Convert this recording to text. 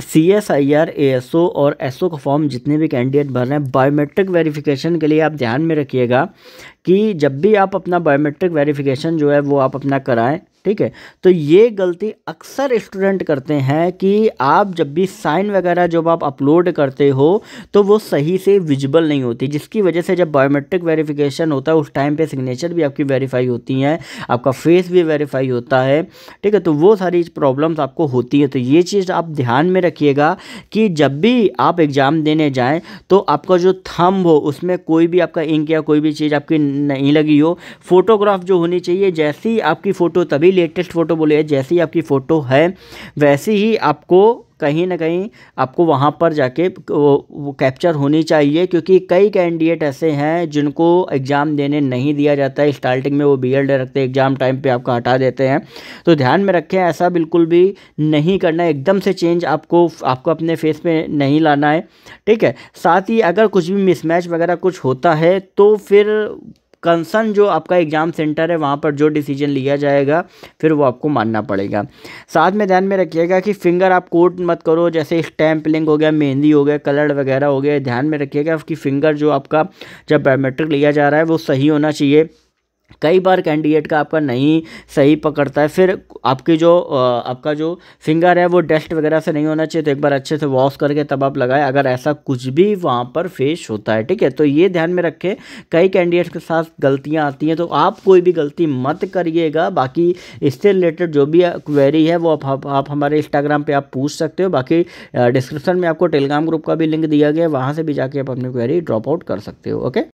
C S I R A S O और S ओ का form जितने भी कैंडिडेट भर रहे हैं बायोमेट्रिक वेरिफिकेशन के लिए आप ध्यान में रखिएगा कि जब भी आप अपना बायोमेट्रिक वेरिफिकेशन जो है वो आप अपना कराएं ठीक है तो ये गलती अक्सर स्टूडेंट करते हैं कि आप जब भी साइन वगैरह जब आप अपलोड करते हो तो वो सही से विजिबल नहीं होती जिसकी वजह से जब बायोमेट्रिक वेरिफिकेशन होता है उस टाइम पे सिग्नेचर भी आपकी वेरीफाई होती हैं आपका फेस भी वेरीफाई होता है ठीक है तो वो सारी प्रॉब्लम्स आपको होती हैं तो ये चीज़ आप ध्यान में रखिएगा कि जब भी आप एग्ज़ाम देने जाएँ तो आपका जो थम्ब हो उसमें कोई भी आपका इंक या कोई भी चीज़ आपकी नहीं लगी हो फोटोग्राफ जो होनी चाहिए जैसी आपकी फ़ोटो तभी वही लेटेस्ट फ़ोटो बोले जैसी आपकी फ़ोटो है वैसी ही आपको कहीं ना कहीं आपको वहाँ पर जाके वो, वो कैप्चर होनी चाहिए क्योंकि कई कैंडिडेट ऐसे हैं जिनको एग्ज़ाम देने नहीं दिया जाता है स्टार्टिंग में वो बी एल रखते एग्ज़ाम टाइम पे आपका हटा देते हैं तो ध्यान में रखें ऐसा बिल्कुल भी नहीं करना है एकदम से चेंज आपको आपको अपने फेस पे नहीं लाना है ठीक है साथ ही अगर कुछ भी मिसमैच वगैरह कुछ होता है तो फिर कंसर्न जो आपका एग्ज़ाम सेंटर है वहाँ पर जो डिसीजन लिया जाएगा फिर वो आपको मानना पड़ेगा साथ में ध्यान में रखिएगा कि फिंगर आप कोट मत करो जैसे स्टैम्पलिंग हो गया मेहंदी हो गया कलर वगैरह हो गया ध्यान में रखिएगा कि फिंगर जो आपका जब बायोमेट्रिक लिया जा रहा है वो सही होना चाहिए कई बार कैंडिडेट का आपका नहीं सही पकड़ता है फिर आपकी जो आपका जो फिंगर है वो डस्ट वगैरह से नहीं होना चाहिए तो एक बार अच्छे से वॉश करके तब आप लगाएं अगर ऐसा कुछ भी वहाँ पर फेस होता है ठीक है तो ये ध्यान में रखें कई कैंडिडेट्स के साथ गलतियाँ आती हैं तो आप कोई भी गलती मत करिएगा बाकी इससे रिलेटेड जो भी क्वेरी है वो आप, आप, आप हमारे इंस्टाग्राम पर आप पूछ सकते हो बाकी डिस्क्रिप्शन में आपको टेलीग्राम ग्रुप का भी लिंक दिया गया है वहाँ से भी जाके आप अपनी क्वेरी ड्रॉप आउट कर सकते हो ओके